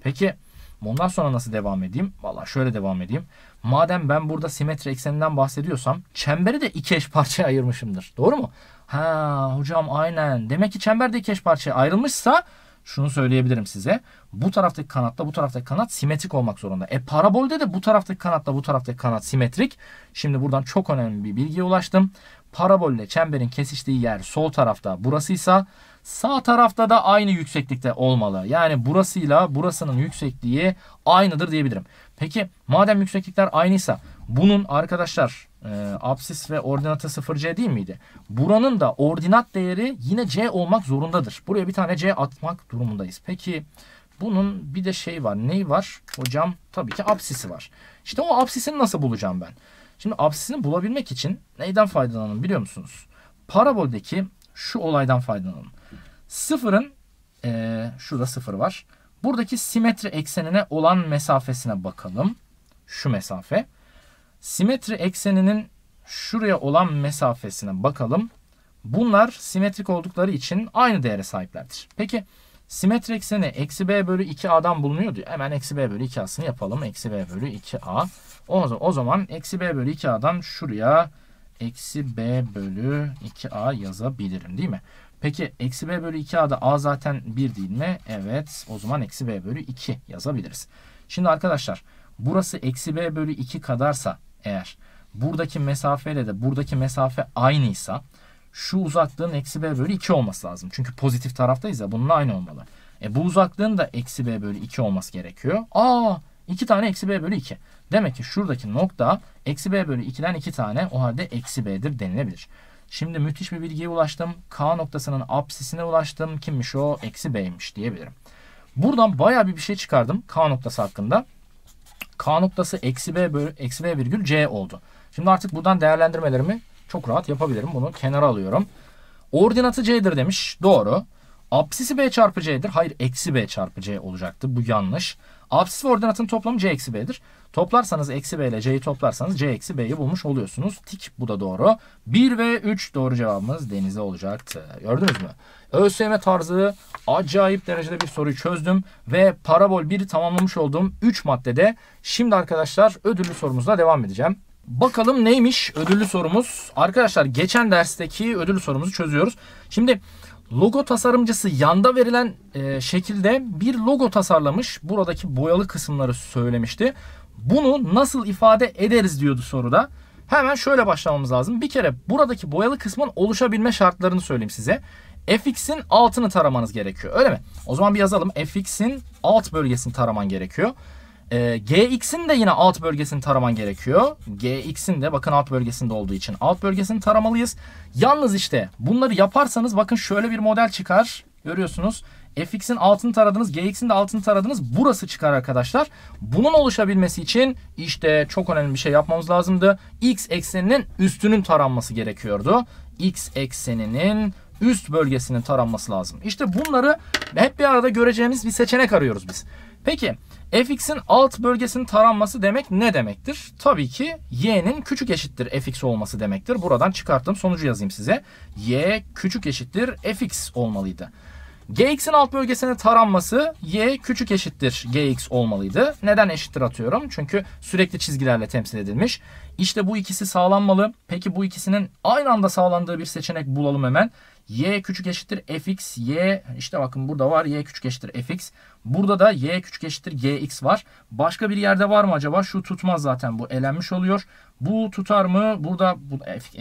Peki bundan sonra nasıl devam edeyim? Valla şöyle devam edeyim. Madem ben burada simetri ekseninden bahsediyorsam çemberi de iki eş parçaya ayırmışımdır. Doğru mu? Ha hocam aynen. Demek ki çember de iki eş parçaya ayrılmışsa şunu söyleyebilirim size. Bu taraftaki kanatla bu taraftaki kanat simetrik olmak zorunda. E parabolde de bu taraftaki kanatla bu taraftaki kanat simetrik. Şimdi buradan çok önemli bir bilgiye ulaştım. Parabolle çemberin kesiştiği yer sol tarafta burasıysa sağ tarafta da aynı yükseklikte olmalı. Yani burasıyla burasının yüksekliği aynıdır diyebilirim. Peki madem yükseklikler aynıysa bunun arkadaşlar e, ee, apsis ve ordinata 0C değil miydi? Buranın da ordinat değeri yine C olmak zorundadır. Buraya bir tane C atmak durumundayız. Peki bunun bir de şey var. Neyi var? Hocam tabii ki apsisi var. İşte o apsisini nasıl bulacağım ben? Şimdi apsisini bulabilmek için neyden faydalanalım biliyor musunuz? Paraboldeki şu olaydan faydalanalım. Sıfırın e, şurada sıfır var. Buradaki simetri eksenine olan mesafesine bakalım. Şu mesafe. Simetri ekseninin şuraya olan mesafesine bakalım. Bunlar simetrik oldukları için aynı değere sahiplerdir. Peki simetri ekseni eksi b bölü 2a'dan bulunuyordu. Hemen eksi b bölü 2a'sını yapalım. Eksi b bölü 2a. O, zaman, o zaman eksi b bölü 2a'dan şuraya eksi b bölü 2a yazabilirim değil mi? Peki eksi b bölü 2a'da a zaten 1 değil mi? Evet o zaman eksi b bölü 2 yazabiliriz. Şimdi arkadaşlar burası eksi b bölü 2 kadarsa eğer buradaki mesafeyle de buradaki mesafe aynıysa şu uzaklığın eksi b bölü 2 olması lazım. Çünkü pozitif taraftayız ya bununla aynı olmalı. E bu uzaklığın da eksi b bölü 2 olması gerekiyor. Aa 2 tane eksi b bölü 2. Demek ki şuradaki nokta eksi b bölü 2'den 2 tane o halde eksi b'dir denilebilir. Şimdi müthiş bir bilgiye ulaştım. K noktasının apsisine ulaştım. Kimmiş o? Eksi b'ymiş diyebilirim. Buradan baya bir bir şey çıkardım K noktası hakkında. K noktası eksi B, bölü, eksi B virgül C oldu. Şimdi artık buradan değerlendirmelerimi çok rahat yapabilirim. Bunu kenara alıyorum. Ordinatı C'dir demiş. Doğru. Apsisi B çarpı C'dir. Hayır eksi B çarpı C olacaktı. Bu yanlış. Absis ve ordinatın toplamı c eksi b'dir. Toplarsanız eksi b ile c'yi toplarsanız c eksi b'yi bulmuş oluyorsunuz. Tik bu da doğru. 1 ve 3 doğru cevabımız denize olacaktı. Gördünüz mü? ÖSYM tarzı acayip derecede bir soruyu çözdüm. Ve parabol 1'i tamamlamış olduğum 3 maddede. Şimdi arkadaşlar ödüllü sorumuzla devam edeceğim. Bakalım neymiş ödüllü sorumuz? Arkadaşlar geçen dersteki ödüllü sorumuzu çözüyoruz. Şimdi Logo tasarımcısı yanda verilen e, şekilde bir logo tasarlamış. Buradaki boyalı kısımları söylemişti. Bunu nasıl ifade ederiz diyordu soruda. Hemen şöyle başlamamız lazım. Bir kere buradaki boyalı kısmın oluşabilme şartlarını söyleyeyim size. fx'in altını taramanız gerekiyor. Öyle mi? O zaman bir yazalım. fx'in alt bölgesini taraman gerekiyor. E, ee, GX'in de yine alt bölgesini taraman gerekiyor. GX'in de bakın alt bölgesinde olduğu için alt bölgesini taramalıyız. Yalnız işte bunları yaparsanız bakın şöyle bir model çıkar. Görüyorsunuz. FX'in altını taradınız, GX'in de altını taradınız. Burası çıkar arkadaşlar. Bunun oluşabilmesi için işte çok önemli bir şey yapmamız lazımdı. X ekseninin üstünün taranması gerekiyordu. X ekseninin üst bölgesinin taranması lazım. İşte bunları hep bir arada göreceğimiz bir seçenek arıyoruz biz. Peki fx'in alt bölgesinin taranması demek ne demektir? Tabii ki y'nin küçük eşittir fx olması demektir. Buradan çıkarttığım sonucu yazayım size. y küçük eşittir fx olmalıydı. gx'in alt bölgesinin taranması y küçük eşittir gx olmalıydı. Neden eşittir atıyorum? Çünkü sürekli çizgilerle temsil edilmiş. İşte bu ikisi sağlanmalı. Peki bu ikisinin aynı anda sağlandığı bir seçenek bulalım hemen y küçük eşittir fx y işte bakın burada var y küçük eşittir fx. Burada da y küçük eşittir gx var. Başka bir yerde var mı acaba? Şu tutmaz zaten bu elenmiş oluyor. Bu tutar mı? Burada bu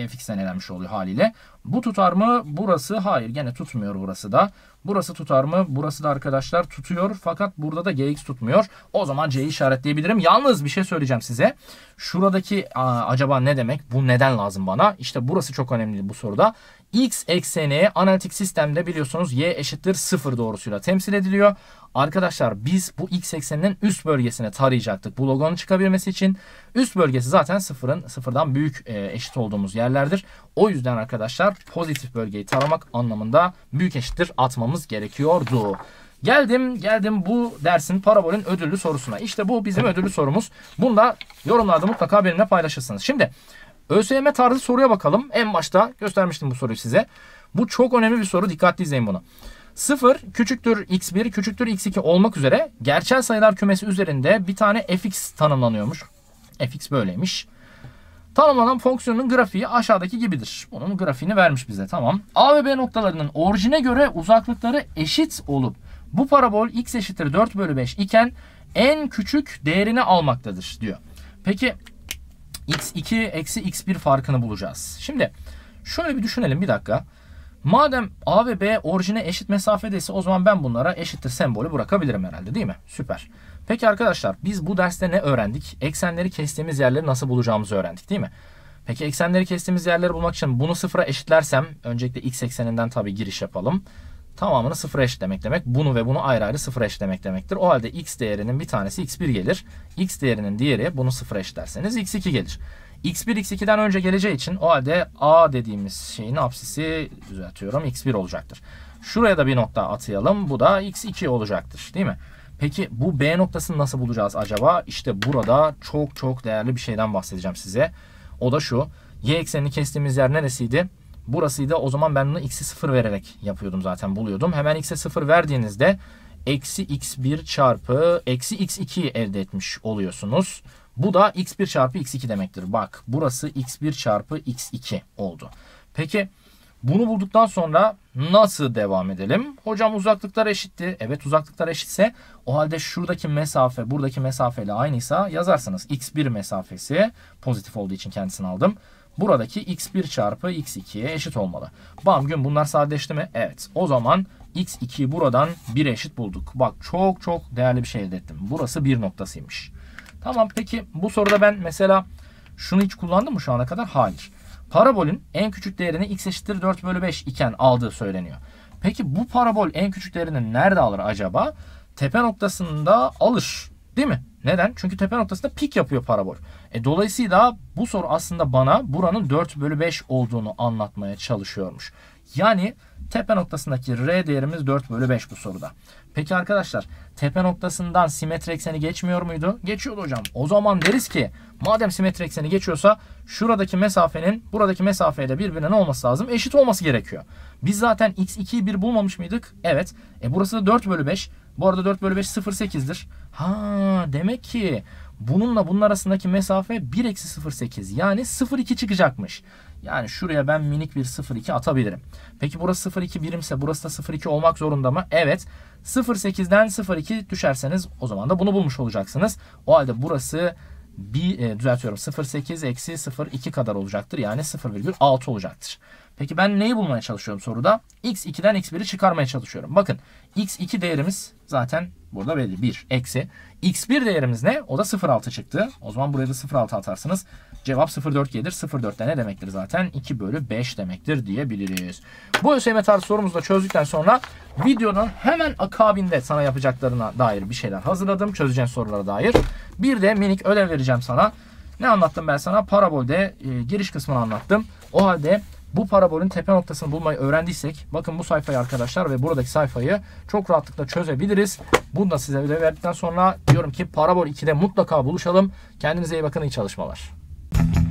fx'ten elenmiş oluyor haliyle. Bu tutar mı? Burası hayır gene tutmuyor burası da. Burası tutar mı? Burası da arkadaşlar tutuyor. Fakat burada da gx tutmuyor. O zaman c işaretleyebilirim. Yalnız bir şey söyleyeceğim size. Şuradaki aa, acaba ne demek? Bu neden lazım bana? işte burası çok önemli bu soruda. X ekseni analitik sistemde biliyorsunuz y eşittir 0 doğrusuyla temsil ediliyor. Arkadaşlar biz bu x ekseninin üst bölgesine tarayacaktık. Bu logonun çıkabilmesi için üst bölgesi zaten sıfırın sıfırdan büyük e, eşit olduğumuz yerlerdir. O yüzden arkadaşlar pozitif bölgeyi taramak anlamında büyük eşittir atmamız gerekiyordu. Geldim geldim bu dersin parabolün ödüllü sorusuna. İşte bu bizim ödüllü sorumuz. Bunu da yorumlarda mutlaka benimle paylaşırsınız. Şimdi ÖSYM tarzı soruya bakalım. En başta göstermiştim bu soruyu size. Bu çok önemli bir soru. Dikkatli izleyin bunu. 0 küçüktür x1 küçüktür x2 olmak üzere gerçel sayılar kümesi üzerinde bir tane fx tanımlanıyormuş. fx böyleymiş. Tanımlanan fonksiyonun grafiği aşağıdaki gibidir. Bunun grafiğini vermiş bize tamam. A ve B noktalarının orijine göre uzaklıkları eşit olup bu parabol x eşittir 4 bölü 5 iken en küçük değerini almaktadır diyor. Peki x2 eksi x1 farkını bulacağız. Şimdi şöyle bir düşünelim bir dakika. Madem A ve B orijine eşit mesafedeyse o zaman ben bunlara eşittir sembolü bırakabilirim herhalde değil mi? Süper. Peki arkadaşlar biz bu derste ne öğrendik? Eksenleri kestiğimiz yerleri nasıl bulacağımızı öğrendik değil mi? Peki eksenleri kestiğimiz yerleri bulmak için bunu sıfıra eşitlersem öncelikle x ekseninden tabi giriş yapalım tamamını sıfır eşitlemek demek. Bunu ve bunu ayrı ayrı sıfır eşitlemek demektir. O halde x değerinin bir tanesi x1 gelir. x değerinin diğeri bunu sıfır eşitlerseniz x2 gelir. x1 x2'den önce geleceği için o halde a dediğimiz şeyin apsisi düzeltiyorum x1 olacaktır. Şuraya da bir nokta atayalım. Bu da x2 olacaktır değil mi? Peki bu B noktasını nasıl bulacağız acaba? İşte burada çok çok değerli bir şeyden bahsedeceğim size. O da şu. Y eksenini kestiğimiz yer neresiydi? Burasıydı o zaman ben bunu x'i 0 vererek yapıyordum zaten buluyordum. Hemen x'e 0 verdiğinizde eksi x1 çarpı eksi x2 elde etmiş oluyorsunuz. Bu da x1 çarpı x2 demektir. Bak burası x1 çarpı x2 oldu. Peki bunu bulduktan sonra nasıl devam edelim? Hocam uzaklıklar eşitti. Evet uzaklıklar eşitse o halde şuradaki mesafe buradaki mesafeyle aynıysa yazarsınız. x1 mesafesi pozitif olduğu için kendisini aldım. Buradaki x1 çarpı x2'ye eşit olmalı. Bam gün bunlar sadeleşti mi? Evet. O zaman x 2 buradan 1 eşit bulduk. Bak çok çok değerli bir şey elde ettim. Burası bir noktasıymış. Tamam peki bu soruda ben mesela şunu hiç kullandım mı şu ana kadar? Hayır. Parabolün en küçük değerini x eşittir 4 bölü 5 iken aldığı söyleniyor. Peki bu parabol en küçük değerini nerede alır acaba? Tepe noktasında alır. Değil mi? Neden? Çünkü tepe noktasında pik yapıyor parabol. E, dolayısıyla bu soru aslında bana buranın 4 bölü 5 olduğunu anlatmaya çalışıyormuş. Yani tepe noktasındaki R değerimiz 4 bölü 5 bu soruda. Peki arkadaşlar tepe noktasından simetri ekseni geçmiyor muydu? Geçiyordu hocam. O zaman deriz ki madem simetri ekseni geçiyorsa şuradaki mesafenin buradaki mesafeyle birbirine ne olması lazım? Eşit olması gerekiyor. Biz zaten x2'yi 1 bulmamış mıydık? Evet. E burası da 4 bölü 5. Bu arada 4 bölü 5 0,8'dir. Ha demek ki Bununla bunun arasındaki mesafe 1 eksi 0.8 yani 0.2 çıkacakmış. Yani şuraya ben minik bir 0.2 atabilirim. Peki burası 0.2 birimse burası da 0.2 olmak zorunda mı? Evet. 0.8'den 0.2 düşerseniz o zaman da bunu bulmuş olacaksınız. O halde burası bir e, düzeltiyorum 0.8 eksi 0.2 kadar olacaktır. Yani 0,6 olacaktır. Peki ben neyi bulmaya çalışıyorum soruda? x2'den x1'i çıkarmaya çalışıyorum. Bakın x2 değerimiz zaten Burada belli. 1 eksi. X1 değerimiz ne? O da 0.6 çıktı. O zaman buraya da 0.6 atarsınız. Cevap 0.4 gelir. 0.4 de ne demektir zaten? 2 bölü 5 demektir diyebiliriz. Bu ÖSYM tarzı sorumuzu da çözdükten sonra videonun hemen akabinde sana yapacaklarına dair bir şeyler hazırladım. Çözeceğin sorulara dair. Bir de minik ödev vereceğim sana. Ne anlattım ben sana? Parabolde e, giriş kısmını anlattım. O halde bu parabolün tepe noktasını bulmayı öğrendiysek bakın bu sayfayı arkadaşlar ve buradaki sayfayı çok rahatlıkla çözebiliriz. Bunu da size ödev verdikten sonra diyorum ki parabol 2'de mutlaka buluşalım. Kendinize iyi bakın iyi çalışmalar.